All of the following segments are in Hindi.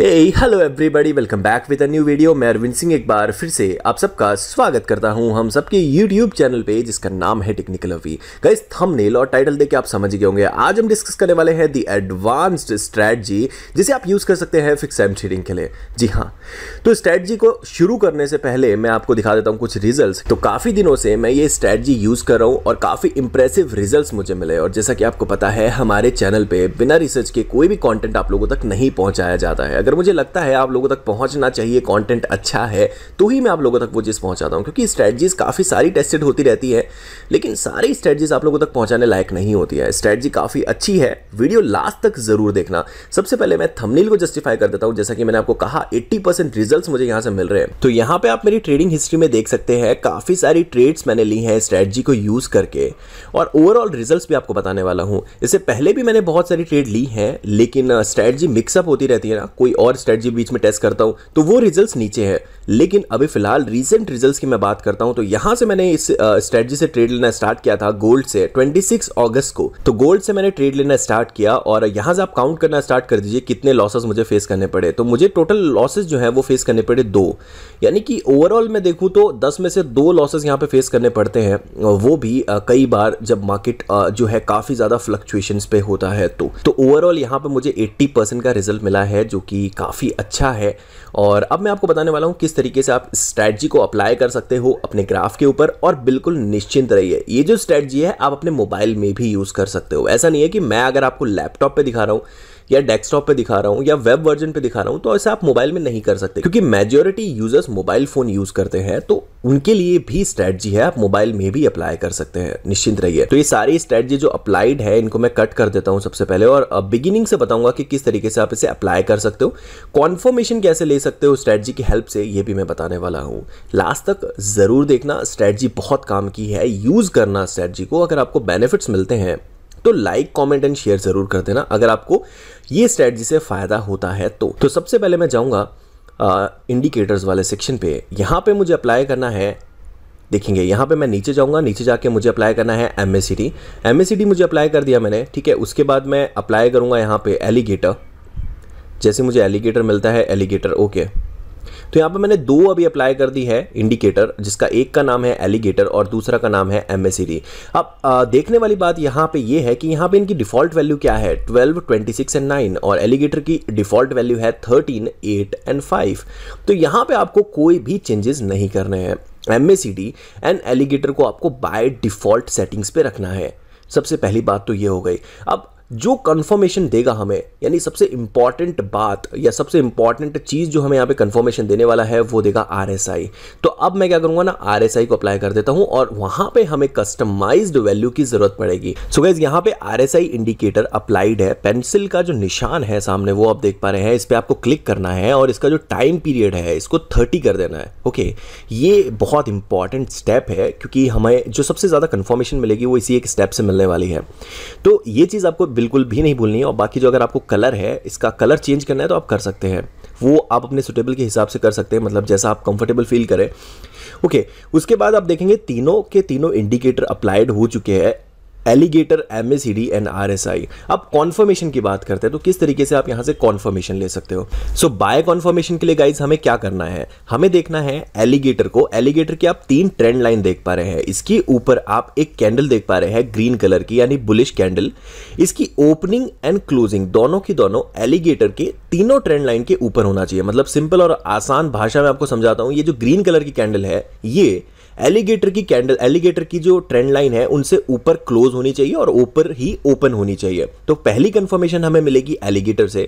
Hello everybody welcome back with a new video मैं अरविंद सिंह एक बार फिर से आप सबका स्वागत करता हूं हम सबके यूट्यूब चैनल पे जिसका नाम है टेक्निकल अवी गाइस थंबनेल और टाइटल देख के आप समझ गए होंगे आज हम डिस्कस करने वाले हैं दी एडवांस्ड स्ट्रैटजी जिसे आप यूज़ कर सकते हैं फिक्स एम शेडिंग के लिए जी हाँ तो स्ट्रैटजी को शुरू करने से पहले मैं आपको दिखा देता हूँ कुछ रिजल्ट तो काफ़ी दिनों से मैं ये स्ट्रैटजी यूज़ कर रहा हूँ और काफ़ी इंप्रेसिव रिजल्ट मुझे मिले और जैसा कि आपको पता है हमारे चैनल पर बिना रिसर्च के कोई भी कॉन्टेंट आप लोगों तक नहीं पहुंचाया जाता है अगर मुझे लगता है आप लोगों तक पहुंचना चाहिए कंटेंट अच्छा है तो ही मैं आप लोगों तक वो चीज़ पहुंचाता हूं क्योंकि स्ट्रैटजीज काफ़ी सारी टेस्टेड होती रहती है लेकिन सारी स्ट्रैटजीज आप लोगों तक पहुंचाने लायक नहीं होती है स्ट्रैटजी काफ़ी अच्छी है वीडियो लास्ट तक ज़रूर देखना सबसे पहले मैं थमनील को जस्टिफाई कर देता हूँ जैसा कि मैंने आपको कहा एट्टी परसेंट मुझे यहाँ से मिल रहे हैं तो यहाँ पर आप मेरी ट्रेडिंग हिस्ट्री में देख सकते हैं काफ़ी सारी ट्रेड्स मैंने ली हैं स्ट्रैटजी को यूज़ करके और ओवरऑल रिजल्ट भी आपको बताने वाला हूँ इससे पहले भी मैंने बहुत सारी ट्रेड ली है लेकिन स्ट्रैटजी मिक्सअप होती रहती है ना कोई और स्ट्रेटजी बीच में टेस्ट करता हूँ तो वो रिजल्ट नीचे है लेकिन अभी फिलहाल रिसेंट रिजल्ट की मैं बात करता हूँ तो यहाँ से मैंने इस स्ट्रेटजी से ट्रेड लेना स्टार्ट किया था गोल्ड से ट्वेंटी अगस्त को तो गोल्ड से मैंने ट्रेड लेना स्टार्ट किया और यहाँ से आप काउंट करना स्टार्ट कर दीजिए कितने लॉसेज मुझे फेस करने पड़े तो मुझे टोटल लॉसेज जो है वो फेस करने पड़े दो यानी कि ओवरऑल मैं देखूँ तो दस में से दो लॉसेज यहाँ पे फेस करने पड़ते हैं वो भी कई बार जब मार्केट जो है काफ़ी ज़्यादा फ्लक्चुएशन पे होता है तो ओवरऑल तो यहाँ पर मुझे एट्टी परसेंट का रिजल्ट मिला है जो कि भी काफ़ी अच्छा है और अब मैं आपको बताने वाला हूँ किस तरीके से आप स्ट्रैटजी को अप्लाई कर सकते हो अपने ग्राफ के ऊपर और बिल्कुल निश्चिंत रहिए ये जो स्ट्रैटजी है आप अपने मोबाइल में भी यूज़ कर सकते हो ऐसा नहीं है कि मैं अगर आपको लैपटॉप पर दिखा रहा हूँ या डेस्कटॉप पे दिखा रहा हूँ या वेब वर्जन पे दिखा रहा हूँ तो ऐसा आप मोबाइल में नहीं कर सकते क्योंकि majority users mobile phone use करते हैं तो उनके लिए भी स्ट्रेटजी है आप मोबाइल में भी अप्लाई कर सकते हैं निश्चिंत रहिए तो ये सारी स्ट्रेटजी जो अप्लाइड है इनको मैं कट कर देता हूँ सबसे पहले और बिगिनिंग से बताऊंगा कि किस तरीके से आप इसे अप्लाई कर सकते हो कॉन्फर्मेशन कैसे ले सकते हो स्ट्रेटजी की हेल्प से ये भी मैं बताने वाला हूँ लास्ट तक जरूर देखना स्ट्रेटजी बहुत काम की है यूज करना स्ट्रेटजी को अगर आपको बेनिफिट्स मिलते हैं तो लाइक कमेंट एंड शेयर ज़रूर कर देना अगर आपको ये स्ट्रेटजी से फ़ायदा होता है तो तो सबसे पहले मैं जाऊँगा इंडिकेटर्स वाले सेक्शन पे यहाँ पे मुझे अप्लाई करना है देखेंगे यहाँ पे मैं नीचे जाऊँगा नीचे जाके मुझे अप्लाई करना है एम एस सी मुझे अप्लाई कर दिया मैंने ठीक है उसके बाद मैं अप्लाई करूँगा यहाँ पर एलिगेटर जैसे मुझे एलिगेटर मिलता है एलिगेटर ओके okay. तो यहाँ पर मैंने दो अभी अप्लाई कर दी है इंडिकेटर जिसका एक का नाम है एलिगेटर और दूसरा का नाम है एम अब आ, देखने वाली बात यहाँ पे ये यह है कि यहाँ पे इनकी डिफॉल्ट वैल्यू क्या है 12, 26 एंड 9 और एलिगेटर की डिफॉल्ट वैल्यू है 13, 8 एंड 5 तो यहाँ पे आपको कोई भी चेंजेस नहीं करने हैं एम एंड एलिगेटर को आपको बाय डिफॉल्ट सेटिंग्स पर रखना है सबसे पहली बात तो ये हो गई अब जो कन्फर्मेशन देगा हमें यानी सबसे इंपॉर्टेंट बात या सबसे इंपॉर्टेंट चीज़ जो हमें यहाँ पे कन्फर्मेशन देने वाला है वो देगा आर तो अब मैं क्या करूँगा ना आर को अप्लाई कर देता हूँ और वहाँ पे हमें कस्टमाइज वैल्यू की ज़रूरत पड़ेगी सो गैज यहाँ पे आर इंडिकेटर अप्लाइड है पेंसिल का जो निशान है सामने वो आप देख पा रहे हैं इस पर आपको क्लिक करना है और इसका जो टाइम पीरियड है इसको थर्टी कर देना है ओके ये बहुत इंपॉर्टेंट स्टेप है क्योंकि हमें जो सबसे ज़्यादा कन्फर्मेशन मिलेगी वो इसी एक स्टेप से मिलने वाली है तो ये चीज़ आपको बिल्कुल भी नहीं भूलनी है और बाकी जो अगर आपको कलर है इसका कलर चेंज करना है तो आप कर सकते हैं वो आप अपने सुटेबल के हिसाब से कर सकते हैं मतलब जैसा आप कंफर्टेबल फील करें ओके okay, उसके बाद आप देखेंगे तीनों के तीनों इंडिकेटर अप्लाइड हो चुके हैं एलिगेटर एम एंड आर अब कॉन्फर्मेशन की बात करते हैं तो किस तरीके से आप यहां से कॉन्फर्मेशन ले सकते हो सो बाय कॉन्फर्मेशन के लिए गाइज हमें क्या करना है हमें देखना है एलिगेटर को एलिगेटर की आप तीन ट्रेंड लाइन देख पा रहे हैं इसके ऊपर आप एक कैंडल देख पा रहे हैं ग्रीन कलर की यानी बुलिश कैंडल इसकी ओपनिंग एंड क्लोजिंग दोनों की दोनों एलिगेटर के तीनों ट्रेंड लाइन के ऊपर होना चाहिए मतलब सिंपल और आसान भाषा में आपको समझाता हूँ ये जो ग्रीन कलर की कैंडल है ये एलिगेटर की कैंडल एलिगेटर की जो ट्रेंड लाइन है उनसे ऊपर क्लोज होनी चाहिए और ऊपर ही ओपन होनी चाहिए तो पहली कंफर्मेशन हमें मिलेगी एलिगेटर से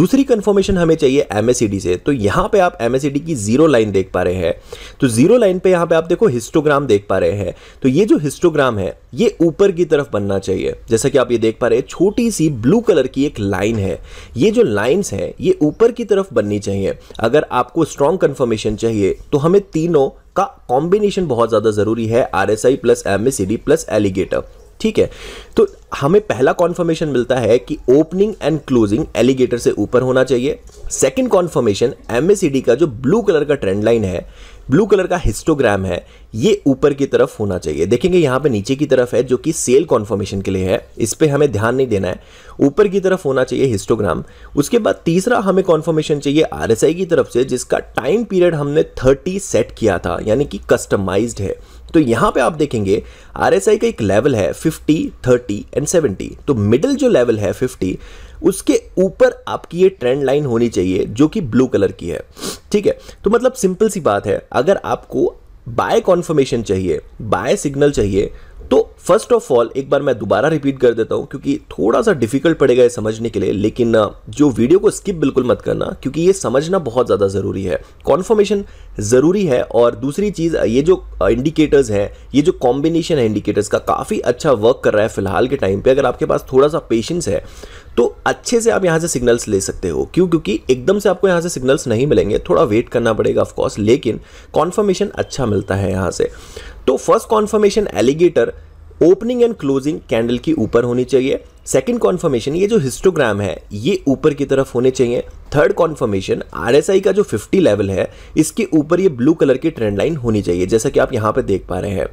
दूसरी कंफर्मेशन हमें चाहिए एमएसईडी से तो यहाँ पे आप एमएसईडी की जीरो लाइन देख पा रहे हैं तो जीरो लाइन पे यहाँ पे आप देखो हिस्टोग्राम देख पा रहे हैं तो ये जो हिस्टोग्राम है ये ऊपर की तरफ बनना चाहिए जैसा कि आप ये देख पा रहे हैं छोटी सी ब्लू कलर की एक लाइन है ये जो लाइन्स हैं ये ऊपर की तरफ बननी चाहिए अगर आपको स्ट्रॉन्ग कन्फर्मेशन चाहिए तो हमें तीनों का कॉम्बिनेशन बहुत ज़्यादा ज़रूरी है R S I plus M S D plus alligator ठीक है तो हमें पहला कॉन्फर्मेशन मिलता है कि ओपनिंग एंड क्लोजिंग एलिगेटर से ऊपर होना चाहिए सेकंड कॉन्फर्मेशन एम का जो ब्लू कलर का ट्रेंड लाइन है ब्लू कलर का हिस्टोग्राम है ये ऊपर की तरफ होना चाहिए देखेंगे यहाँ पे नीचे की तरफ है जो कि सेल कॉन्फर्मेशन के लिए है इस पर हमें ध्यान नहीं देना है ऊपर की तरफ होना चाहिए हिस्टोग्राम उसके बाद तीसरा हमें कॉन्फर्मेशन चाहिए आर की तरफ से जिसका टाइम पीरियड हमने थर्टी सेट किया था यानी कि कस्टमाइज है तो यहां पे आप देखेंगे आर का एक लेवल है 50, 30 एंड 70 तो मिडिल जो लेवल है उसके ऊपर आपकी ये ट्रेंड लाइन होनी चाहिए जो कि ब्लू कलर की है ठीक है तो मतलब सिंपल सी बात है अगर आपको बाय कॉन्फर्मेशन चाहिए बाय सिग्नल चाहिए तो फर्स्ट ऑफ ऑल एक बार मैं दोबारा रिपीट कर देता हूँ क्योंकि थोड़ा सा डिफिकल्ट पड़ेगा ये समझने के लिए लेकिन जो वीडियो को स्किप बिल्कुल मत करना क्योंकि ये समझना बहुत ज़्यादा ज़रूरी है कॉन्फर्मेशन ज़रूरी है और दूसरी चीज़ ये जो इंडिकेटर्स हैं ये जो कॉम्बिनेशन है इंडिकेटर्स का काफ़ी अच्छा वर्क कर रहा है फिलहाल के टाइम पर अगर आपके पास थोड़ा सा पेशेंस है तो अच्छे से आप यहाँ से सिग्नल्स ले सकते हो क्यों क्योंकि एकदम से आपको यहाँ से सिग्नल्स नहीं मिलेंगे थोड़ा वेट करना पड़ेगा ऑफकोर्स लेकिन कॉन्फर्मेशन अच्छा मिलता है यहाँ से तो first confirmation alligator opening and closing candle के ऊपर होनी चाहिए सेकंड कॉन्फर्मेशन ये जो हिस्टोग्राम है ये ऊपर की तरफ होने चाहिए थर्ड कॉन्फर्मेशन आर का जो 50 लेवल है इसके ऊपर ये ब्लू कलर की ट्रेंड लाइन होनी चाहिए जैसा कि आप यहाँ पे देख पा रहे हैं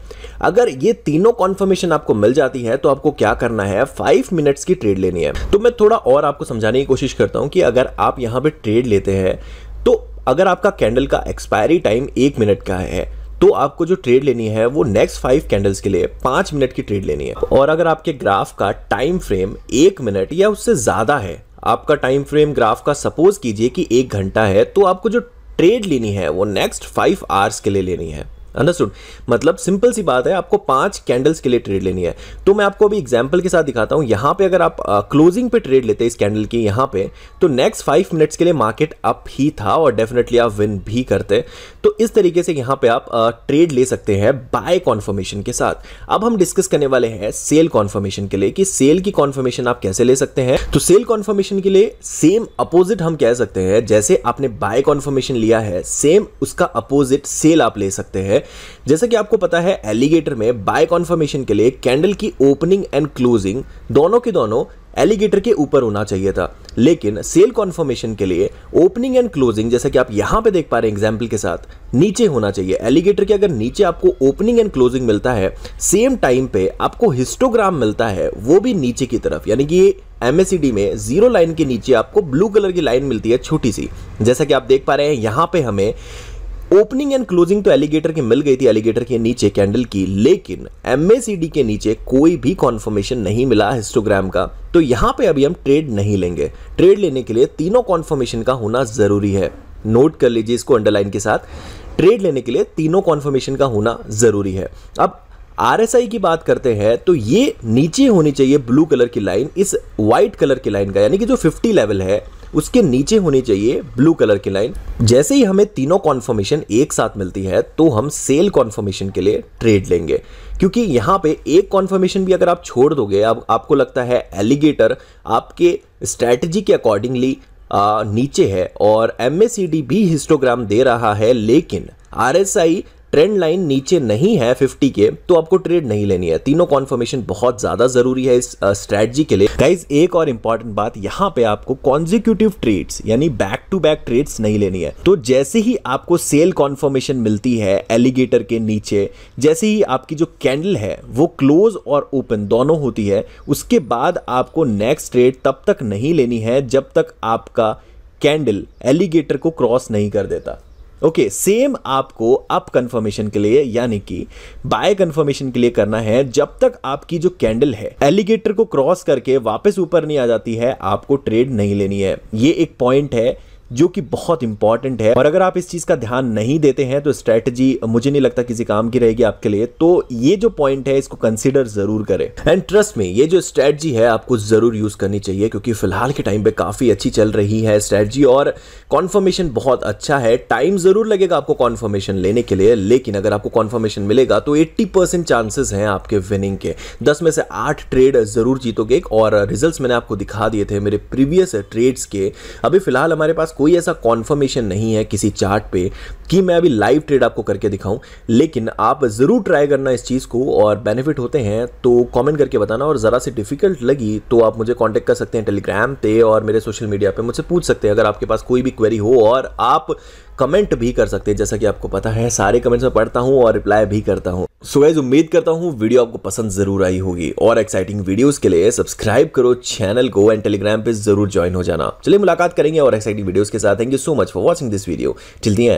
अगर ये तीनों कॉन्फर्मेशन आपको मिल जाती है तो आपको क्या करना है फाइव मिनट्स की ट्रेड लेनी है तो मैं थोड़ा और आपको समझाने की कोशिश करता हूँ कि अगर आप यहाँ पर ट्रेड लेते हैं तो अगर आपका कैंडल का एक्सपायरी टाइम एक मिनट का है तो आपको जो ट्रेड लेनी है वो नेक्स्ट फाइव कैंडल्स के लिए पाँच मिनट की ट्रेड लेनी है और अगर आपके ग्राफ का टाइम फ्रेम एक मिनट या उससे ज़्यादा है आपका टाइम फ्रेम ग्राफ का सपोज कीजिए कि एक घंटा है तो आपको जो ट्रेड लेनी है वो नेक्स्ट फाइव आवर्स के लिए लेनी है अंडरस्टूड मतलब सिंपल सी बात है आपको पांच कैंडल्स के लिए ट्रेड लेनी है तो मैं आपको अभी एग्जांपल के साथ दिखाता हूं यहां पे अगर आप क्लोजिंग पे ट्रेड लेते हैं इस कैंडल की यहां पे तो नेक्स्ट फाइव मिनट्स के लिए मार्केट अप ही था और डेफिनेटली आप विन भी करते तो इस तरीके से यहां पर आप ट्रेड ले सकते हैं बाय कॉन्फर्मेशन के साथ अब हम डिस्कस करने वाले हैं सेल कॉन्फर्मेशन के लिए कि सेल की कॉन्फर्मेशन आप कैसे ले सकते हैं तो सेल कॉन्फर्मेशन के लिए सेम अपोजिट हम कह सकते हैं जैसे आपने बाय कॉन्फर्मेशन लिया है सेम उसका अपोजिट सेल आप ले सकते हैं जैसे कि आपको पता है एलिगेटर में बाय कॉन्फर्मेशन के लिए कैंडल की ओपनिंग एंड क्लोजिंग दोनों के दोनों एलिगेटर के ऊपर होना चाहिए था लेकिन सेल कॉन्फर्मेशन के लिए ओपनिंग एंड क्लोजिंग जैसा कि आप यहां पे देख पा रहे हैं एग्जाम्पल के साथ नीचे होना चाहिए एलिगेटर के अगर नीचे आपको ओपनिंग एंड क्लोजिंग मिलता है सेम टाइम पे आपको हिस्टोग्राम मिलता है वो भी नीचे की तरफ यानी कि ये एमएससीडी में जीरो लाइन के नीचे आपको ब्लू कलर की लाइन मिलती है छोटी सी जैसा कि आप देख पा रहे हैं यहां पे हमें ओपनिंग एंड क्लोजिंग तो एलिगेटर की मिल गई थी एलिगेटर के नीचे कैंडल की लेकिन एम के नीचे कोई भी कॉन्फर्मेशन नहीं मिला हिस्टोग्राम का तो यहाँ पे अभी हम ट्रेड नहीं लेंगे ट्रेड लेने के लिए तीनों कॉन्फर्मेशन का होना ज़रूरी है नोट कर लीजिए इसको अंडरलाइन के साथ ट्रेड लेने के लिए तीनों कॉन्फर्मेशन का होना ज़रूरी है अब आर की बात करते हैं तो ये नीचे होनी चाहिए ब्लू कलर की लाइन इस व्हाइट कलर की लाइन का यानी कि जो 50 लेवल है उसके नीचे होनी चाहिए ब्लू कलर की लाइन जैसे ही हमें तीनों कॉन्फर्मेशन एक साथ मिलती है तो हम सेल कॉन्फर्मेशन के लिए ट्रेड लेंगे क्योंकि यहाँ पे एक कॉन्फर्मेशन भी अगर आप छोड़ दोगे अब आप, आपको लगता है एलिगेटर आपके स्ट्रैटेजी के अकॉर्डिंगली नीचे है और एम भी हिस्टोग्राम दे रहा है लेकिन आर ट्रेंड लाइन नीचे नहीं है 50 के तो आपको ट्रेड नहीं लेनी है तीनों कॉन्फर्मेशन बहुत ज्यादा जरूरी है इस स्ट्रेटजी के लिए गाइज एक और इंपॉर्टेंट बात यहाँ पे आपको कॉन्जिक्यूटिव ट्रेड्स यानी बैक टू बैक ट्रेड्स नहीं लेनी है तो जैसे ही आपको सेल कॉन्फर्मेशन मिलती है एलिगेटर के नीचे जैसे ही आपकी जो कैंडल है वो क्लोज और ओपन दोनों होती है उसके बाद आपको नेक्स्ट ट्रेड तब तक नहीं लेनी है जब तक आपका कैंडल एलिगेटर को क्रॉस नहीं कर देता ओके okay, सेम आपको अप कंफर्मेशन के लिए यानी कि बाय कंफर्मेशन के लिए करना है जब तक आपकी जो कैंडल है एलिगेटर को क्रॉस करके वापस ऊपर नहीं आ जाती है आपको ट्रेड नहीं लेनी है ये एक पॉइंट है जो कि बहुत इंपॉर्टेंट है और अगर आप इस चीज़ का ध्यान नहीं देते हैं तो स्ट्रैटेजी मुझे नहीं लगता किसी काम की रहेगी आपके लिए तो ये जो पॉइंट है इसको कंसिडर जरूर करें एंड ट्रस्ट में ये जो स्ट्रेटजी है आपको जरूर यूज करनी चाहिए क्योंकि फिलहाल के टाइम पे काफी अच्छी चल रही है स्ट्रेटजी और कॉन्फर्मेशन बहुत अच्छा है टाइम जरूर लगेगा आपको कॉन्फर्मेशन लेने के लिए लेकिन अगर आपको कॉन्फर्मेशन मिलेगा तो एट्टी परसेंट चांसेस हैं आपके विनिंग के दस में से आठ ट्रेड जरूर जीतोगे और रिजल्ट मैंने आपको दिखा दिए थे मेरे प्रीवियस ट्रेड्स के अभी फिलहाल हमारे पास कोई ऐसा कॉन्फर्मेशन नहीं है किसी चार्ट पे कि मैं अभी लाइव ट्रेड आपको करके दिखाऊं लेकिन आप ज़रूर ट्राई करना इस चीज़ को और बेनिफिट होते हैं तो कमेंट करके बताना और ज़रा से डिफिकल्ट लगी तो आप मुझे कांटेक्ट कर सकते हैं टेलीग्राम पे और मेरे सोशल मीडिया पे मुझसे पूछ सकते हैं अगर आपके पास कोई भी क्वेरी हो और आप कमेंट भी कर सकते हैं जैसा कि आपको पता है सारे कमेंट्स मैं पढ़ता हूँ और रिप्लाई भी करता हूँ सो so उम्मीद करता हूँ वीडियो आपको पसंद ज़रूर आई होगी और एक्साइटिंग वीडियोस के लिए सब्सक्राइब करो चैनल को एंड टेलीग्राम पे ज़रूर ज्वाइन हो जाना चलिए मुलाकात करेंगे और एक्साइटिंग वीडियोस के साथ thank you so much for watching this video till the and